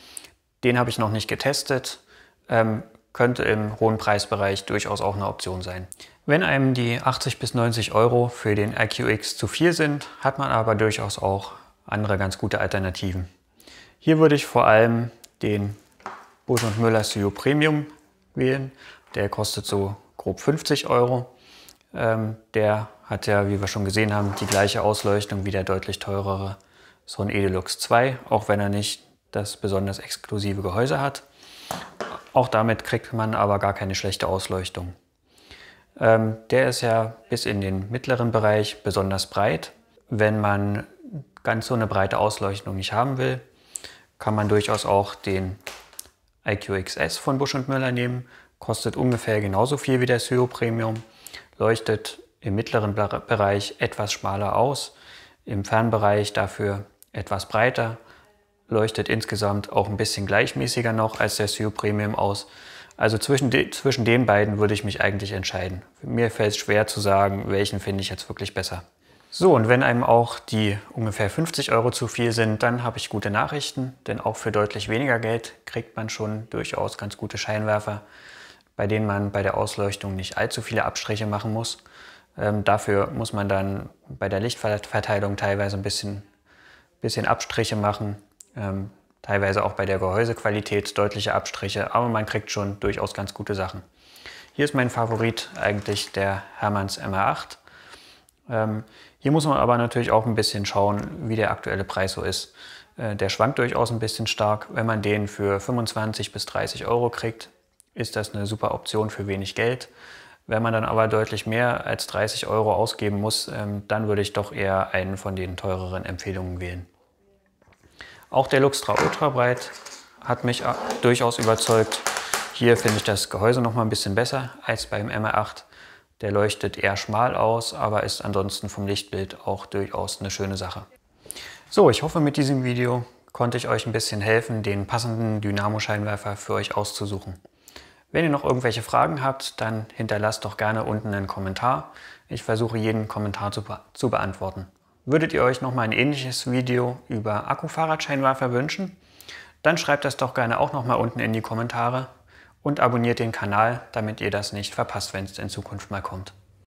A: Den habe ich noch nicht getestet, ähm, könnte im hohen Preisbereich durchaus auch eine Option sein. Wenn einem die 80 bis 90 Euro für den IQX zu viel sind, hat man aber durchaus auch andere ganz gute Alternativen. Hier würde ich vor allem den Busch und Müller Sio Premium wählen. Der kostet so grob 50 Euro. Ähm, der hat ja, wie wir schon gesehen haben, die gleiche Ausleuchtung wie der deutlich teurere Sohn Edelux 2, auch wenn er nicht das besonders exklusive Gehäuse hat. Auch damit kriegt man aber gar keine schlechte Ausleuchtung. Ähm, der ist ja bis in den mittleren Bereich besonders breit. Wenn man ganz so eine breite Ausleuchtung nicht haben will, kann man durchaus auch den IQXS von Busch und Müller nehmen. Kostet ungefähr genauso viel wie der Seo Premium, leuchtet im mittleren Bereich etwas schmaler aus, im Fernbereich dafür etwas breiter, leuchtet insgesamt auch ein bisschen gleichmäßiger noch als der Seo Premium aus. Also zwischen, de zwischen den beiden würde ich mich eigentlich entscheiden. Mir fällt es schwer zu sagen, welchen finde ich jetzt wirklich besser. So, und wenn einem auch die ungefähr 50 Euro zu viel sind, dann habe ich gute Nachrichten, denn auch für deutlich weniger Geld kriegt man schon durchaus ganz gute Scheinwerfer, bei denen man bei der Ausleuchtung nicht allzu viele Abstriche machen muss. Ähm, dafür muss man dann bei der Lichtverteilung teilweise ein bisschen, bisschen Abstriche machen, ähm, teilweise auch bei der Gehäusequalität deutliche Abstriche, aber man kriegt schon durchaus ganz gute Sachen. Hier ist mein Favorit eigentlich der Hermanns MR8. Ähm, hier muss man aber natürlich auch ein bisschen schauen, wie der aktuelle Preis so ist. Äh, der schwankt durchaus ein bisschen stark. Wenn man den für 25 bis 30 Euro kriegt, ist das eine super Option für wenig Geld. Wenn man dann aber deutlich mehr als 30 Euro ausgeben muss, ähm, dann würde ich doch eher einen von den teureren Empfehlungen wählen. Auch der Luxtra Ultrabreit hat mich äh, durchaus überzeugt. Hier finde ich das Gehäuse noch mal ein bisschen besser als beim MR8. Der leuchtet eher schmal aus, aber ist ansonsten vom Lichtbild auch durchaus eine schöne Sache. So, ich hoffe, mit diesem Video konnte ich euch ein bisschen helfen, den passenden Dynamo-Scheinwerfer für euch auszusuchen. Wenn ihr noch irgendwelche Fragen habt, dann hinterlasst doch gerne unten einen Kommentar. Ich versuche jeden Kommentar zu, be zu beantworten. Würdet ihr euch nochmal ein ähnliches Video über Akkufahrradscheinwerfer wünschen? Dann schreibt das doch gerne auch nochmal unten in die Kommentare und abonniert den Kanal, damit ihr das nicht verpasst, wenn es in Zukunft mal kommt.